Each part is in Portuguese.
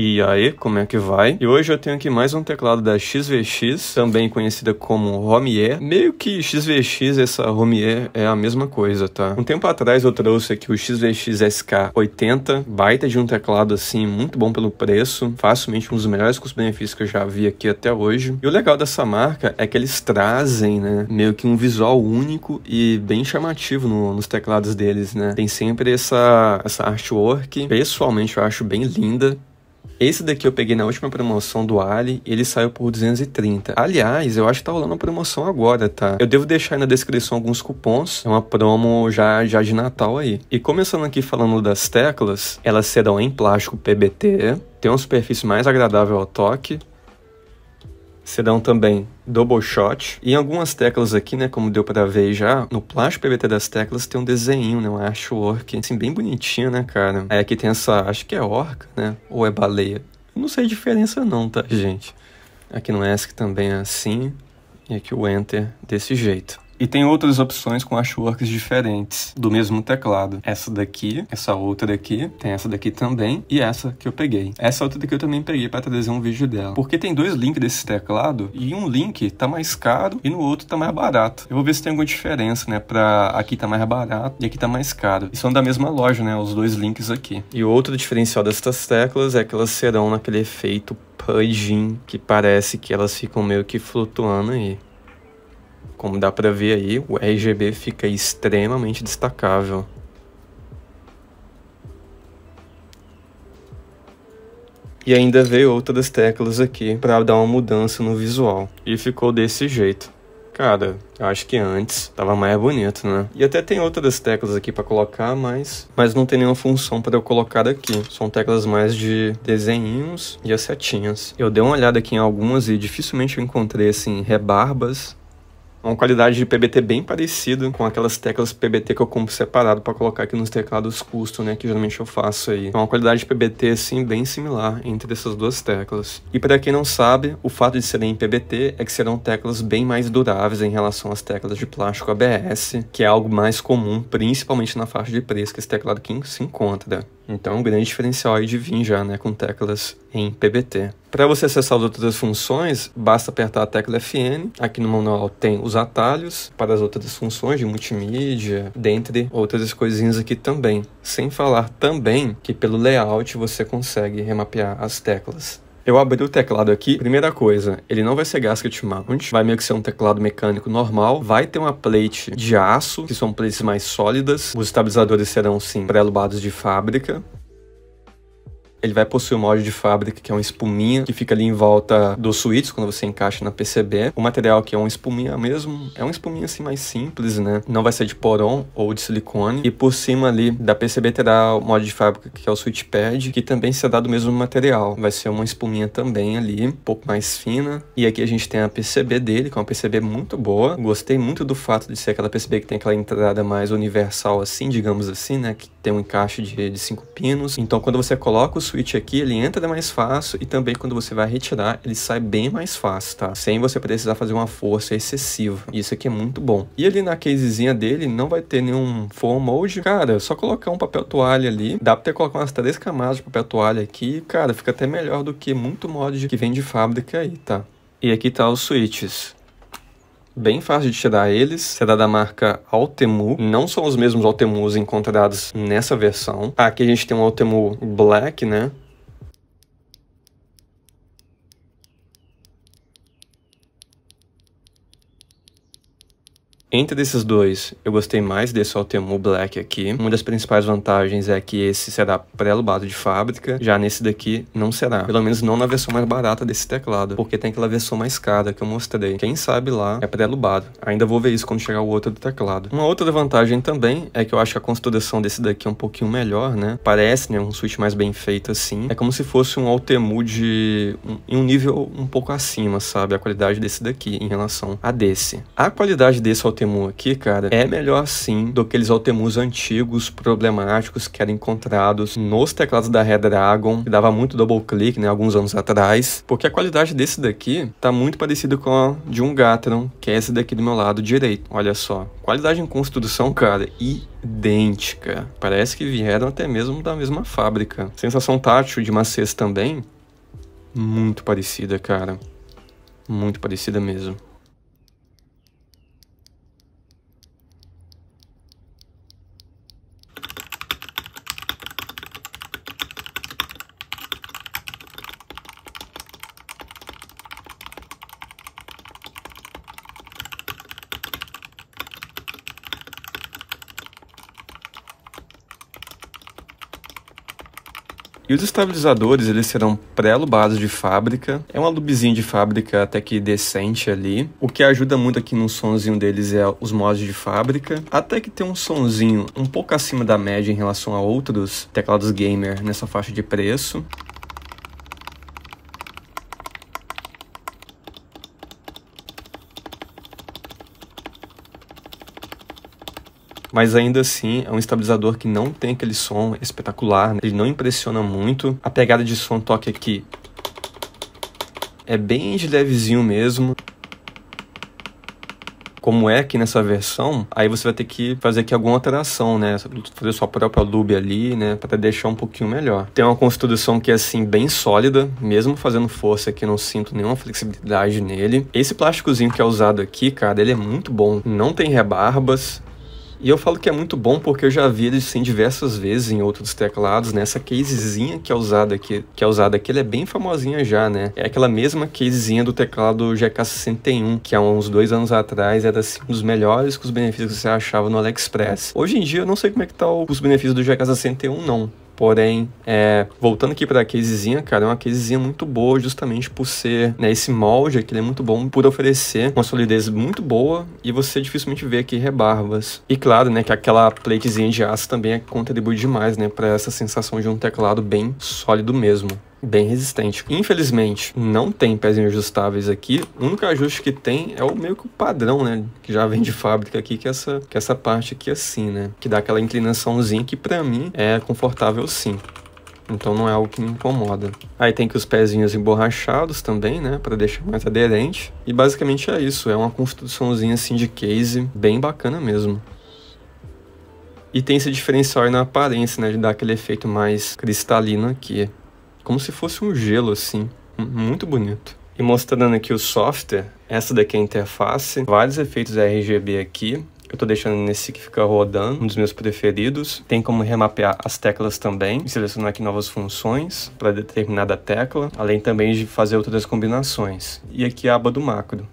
E aí, como é que vai? E hoje eu tenho aqui mais um teclado da XVX, também conhecida como Romier. Meio que XVX, essa Romier é a mesma coisa, tá? Um tempo atrás eu trouxe aqui o XVX SK80, baita de um teclado assim, muito bom pelo preço, facilmente um dos melhores custo benefícios que eu já vi aqui até hoje. E o legal dessa marca é que eles trazem, né, meio que um visual único e bem chamativo no, nos teclados deles, né? Tem sempre essa, essa artwork, pessoalmente eu acho bem linda, esse daqui eu peguei na última promoção do Ali, ele saiu por 230. Aliás, eu acho que tá rolando uma promoção agora, tá? Eu devo deixar aí na descrição alguns cupons, é uma promo já, já de Natal aí. E começando aqui falando das teclas, elas serão em plástico PBT, tem uma superfície mais agradável ao toque, serão também double shot. E algumas teclas aqui, né, como deu para ver já, no plástico PVT das teclas tem um desenho, né, um artwork, assim, bem bonitinho, né, cara? Aí é, aqui tem essa, acho que é orca, né, ou é baleia. Eu não sei a diferença não, tá, gente? Aqui é no ESC também é assim, e aqui o Enter desse jeito. E tem outras opções com hashworks diferentes do mesmo teclado. Essa daqui, essa outra daqui, tem essa daqui também e essa que eu peguei. Essa outra daqui eu também peguei para trazer um vídeo dela. Porque tem dois links desse teclado e um link tá mais caro e no outro tá mais barato. Eu vou ver se tem alguma diferença, né? Pra aqui tá mais barato e aqui tá mais caro. E são da mesma loja, né? Os dois links aqui. E outro diferencial dessas teclas é que elas serão naquele efeito pudging, que parece que elas ficam meio que flutuando aí. Como dá para ver aí, o RGB fica extremamente destacável. E ainda veio outras teclas aqui para dar uma mudança no visual. E ficou desse jeito. Cara, acho que antes tava mais bonito, né? E até tem outras teclas aqui para colocar, mas mas não tem nenhuma função para eu colocar aqui. São teclas mais de desenhinhos e as setinhas. Eu dei uma olhada aqui em algumas e dificilmente eu encontrei assim rebarbas uma qualidade de PBT bem parecida com aquelas teclas PBT que eu compro separado para colocar aqui nos teclados custom, né, que geralmente eu faço aí. É uma qualidade de PBT assim bem similar entre essas duas teclas. E para quem não sabe, o fato de serem PBT é que serão teclas bem mais duráveis em relação às teclas de plástico ABS, que é algo mais comum, principalmente na faixa de preço que esse teclado aqui se encontra. Então é um grande diferencial aí de vir já, né, com teclas em PBT. Para você acessar as outras funções, basta apertar a tecla FN. Aqui no manual tem os atalhos para as outras funções de multimídia, dentre outras coisinhas aqui também. Sem falar também que pelo layout você consegue remapear as teclas. Eu abri o teclado aqui. Primeira coisa, ele não vai ser gasket mount, vai meio que ser um teclado mecânico normal, vai ter uma plate de aço, que são plates mais sólidas. Os estabilizadores serão sim pré-lubados de fábrica. Ele vai possuir um molde de fábrica, que é uma espuminha, que fica ali em volta dos suítes, quando você encaixa na PCB. O material que é uma espuminha mesmo, é uma espuminha assim mais simples, né? Não vai ser de poron ou de silicone. E por cima ali da PCB terá o molde de fábrica, que é o switch pad, que também será do mesmo material. Vai ser uma espuminha também ali, um pouco mais fina. E aqui a gente tem a PCB dele, que é uma PCB muito boa. Gostei muito do fato de ser aquela PCB que tem aquela entrada mais universal assim, digamos assim, né? Que tem um encaixe de, de cinco pinos. Então quando você coloca os switch aqui, ele entra mais fácil e também quando você vai retirar, ele sai bem mais fácil, tá? Sem você precisar fazer uma força excessiva. Isso aqui é muito bom. E ali na casezinha dele, não vai ter nenhum foam mold. Cara, é só colocar um papel toalha ali. Dá pra ter colocado umas três camadas de papel toalha aqui. Cara, fica até melhor do que muito mod que vem de fábrica aí, tá? E aqui tá os switches bem fácil de tirar eles. Será da marca Altemu. Não são os mesmos Altemus encontrados nessa versão. Aqui a gente tem um Altemu Black, né? Entre esses dois, eu gostei mais desse Altemu Black aqui. Uma das principais vantagens é que esse será pré-lubado de fábrica, já nesse daqui não será. Pelo menos não na versão mais barata desse teclado, porque tem aquela versão mais cara que eu mostrei. Quem sabe lá é pré-lubado. Ainda vou ver isso quando chegar o outro do teclado. Uma outra vantagem também é que eu acho que a construção desse daqui é um pouquinho melhor, né? Parece, né? Um switch mais bem feito assim. É como se fosse um Altemu de... em um nível um pouco acima, sabe? A qualidade desse daqui em relação a desse. A qualidade desse Altemu Altemu aqui, cara, é melhor sim do que eles Altemus antigos, problemáticos, que eram encontrados nos teclados da Redragon, que dava muito double click, né, alguns anos atrás, porque a qualidade desse daqui tá muito parecida com a de um Gatron, que é esse daqui do meu lado direito. Olha só, qualidade em construção, cara, e idêntica. Parece que vieram até mesmo da mesma fábrica. Sensação tátil de macês também, muito parecida, cara. Muito parecida mesmo. E os estabilizadores, eles serão pré lubados de fábrica. É uma alubezinho de fábrica até que decente ali. O que ajuda muito aqui no sonzinho deles é os mods de fábrica. Até que tem um sonzinho um pouco acima da média em relação a outros teclados gamer nessa faixa de preço. mas ainda assim é um estabilizador que não tem aquele som espetacular, né? ele não impressiona muito. A pegada de som toque aqui é bem de levezinho mesmo como é aqui nessa versão, aí você vai ter que fazer aqui alguma alteração, né? Fazer sua própria lube ali, né? Para deixar um pouquinho melhor. Tem uma construção que é assim, bem sólida, mesmo fazendo força aqui, não sinto nenhuma flexibilidade nele. Esse plásticozinho que é usado aqui, cara, ele é muito bom. Não tem rebarbas, e eu falo que é muito bom porque eu já vi ele sim diversas vezes em outros teclados, né? casezinha que é usada aqui, que é usada aqui, ela é bem famosinha já, né? É aquela mesma casezinha do teclado GK61, que há uns dois anos atrás era assim, um dos melhores com os benefícios que você achava no AliExpress. Hoje em dia eu não sei como é que tá os benefícios do GK61 não, Porém, é, voltando aqui para a casezinha, cara, é uma casezinha muito boa justamente por ser, né, esse molde aqui, ele é muito bom por oferecer uma solidez muito boa e você dificilmente vê aqui rebarbas. E claro, né, que aquela platezinha de aço também é- contribui demais, né, para essa sensação de um teclado bem sólido mesmo bem resistente. Infelizmente, não tem pezinhos ajustáveis aqui. O único ajuste que tem é o meio que o padrão, né? Que já vem de fábrica aqui, que é essa, que é essa parte aqui assim, né? Que dá aquela inclinaçãozinha que para mim é confortável sim. Então não é algo que me incomoda. Aí tem que os pezinhos emborrachados também, né, para deixar mais aderente. E basicamente é isso, é uma construçãozinha assim de case bem bacana mesmo. E tem esse diferencial na aparência, né, de dar aquele efeito mais cristalino aqui como se fosse um gelo assim, muito bonito. E mostrando aqui o software, essa daqui é a interface, vários efeitos RGB aqui. Eu estou deixando nesse que fica rodando, um dos meus preferidos. Tem como remapear as teclas também, selecionar aqui novas funções para determinada tecla, além também de fazer outras combinações. E aqui é a aba do macro.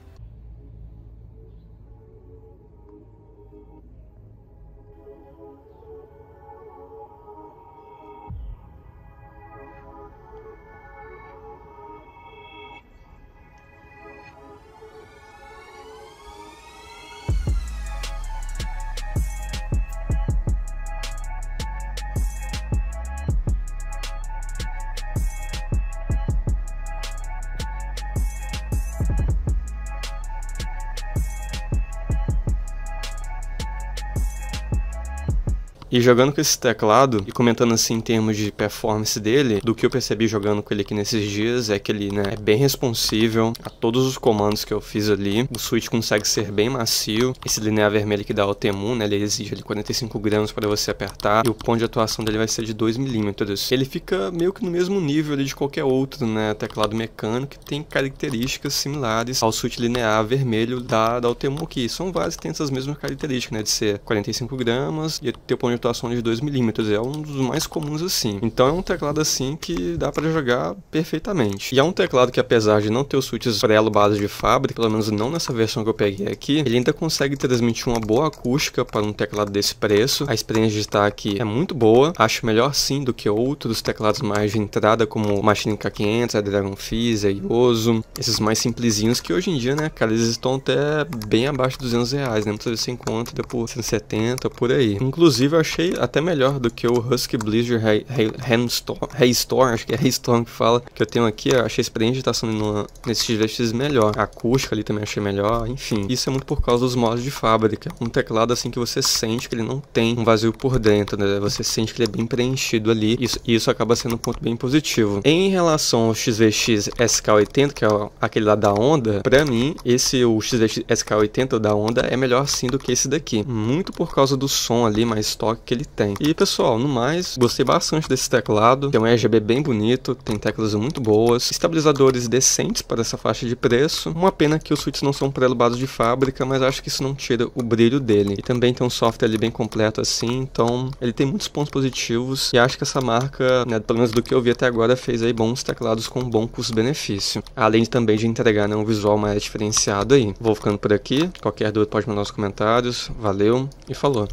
E jogando com esse teclado e comentando assim em termos de performance dele, do que eu percebi jogando com ele aqui nesses dias é que ele né, é bem responsível a todos os comandos que eu fiz ali. O switch consegue ser bem macio. Esse linear vermelho que dá o Temu, né, ele exige ali 45 gramas para você apertar e o ponto de atuação dele vai ser de 2 milímetros. Ele fica meio que no mesmo nível ali de qualquer outro né, teclado mecânico que tem características similares ao switch linear vermelho da, da Altemu, são várias que têm essas mesmas características, né, de ser 45 gramas e ter o ponto de atuação de 2mm, é um dos mais comuns assim. Então é um teclado assim que dá para jogar perfeitamente. E é um teclado que apesar de não ter os switches prelo base de fábrica, pelo menos não nessa versão que eu peguei aqui, ele ainda consegue transmitir uma boa acústica para um teclado desse preço. A experiência de estar aqui é muito boa, acho melhor sim do que outros teclados mais de entrada como o Machine K500, a Dragon Fizz, a Yoso, esses mais simplesinhos que hoje em dia, né, cara, eles estão até bem abaixo de 200 reais, né, muitas vezes você encontra por 170, por aí. Inclusive eu achei achei até melhor do que o Husky Blizzard Hailstorm, acho que é Hailstorm que fala, que eu tenho aqui. Eu achei esse experiência tá sendo nesses nesse XVX melhor. A acústica ali também achei melhor, enfim. Isso é muito por causa dos modos de fábrica. É um teclado assim que você sente que ele não tem um vazio por dentro, né? Você sente que ele é bem preenchido ali. Isso, isso acaba sendo um ponto bem positivo. Em relação ao XVX SK80, que é aquele lá da Honda, pra mim, esse o XVX SK80 da Honda é melhor sim do que esse daqui. Muito por causa do som ali, mais toque que ele tem. E pessoal, no mais, gostei bastante desse teclado, tem é um RGB bem bonito, tem teclas muito boas, estabilizadores decentes para essa faixa de preço, uma pena que os switches não são prelubados de fábrica, mas acho que isso não tira o brilho dele. E também tem um software ali bem completo assim, então ele tem muitos pontos positivos e acho que essa marca, né, pelo menos do que eu vi até agora, fez aí bons teclados com bom custo-benefício, além também de entregar né, um visual mais diferenciado aí. Vou ficando por aqui, qualquer dúvida pode mandar nos comentários, valeu e falou!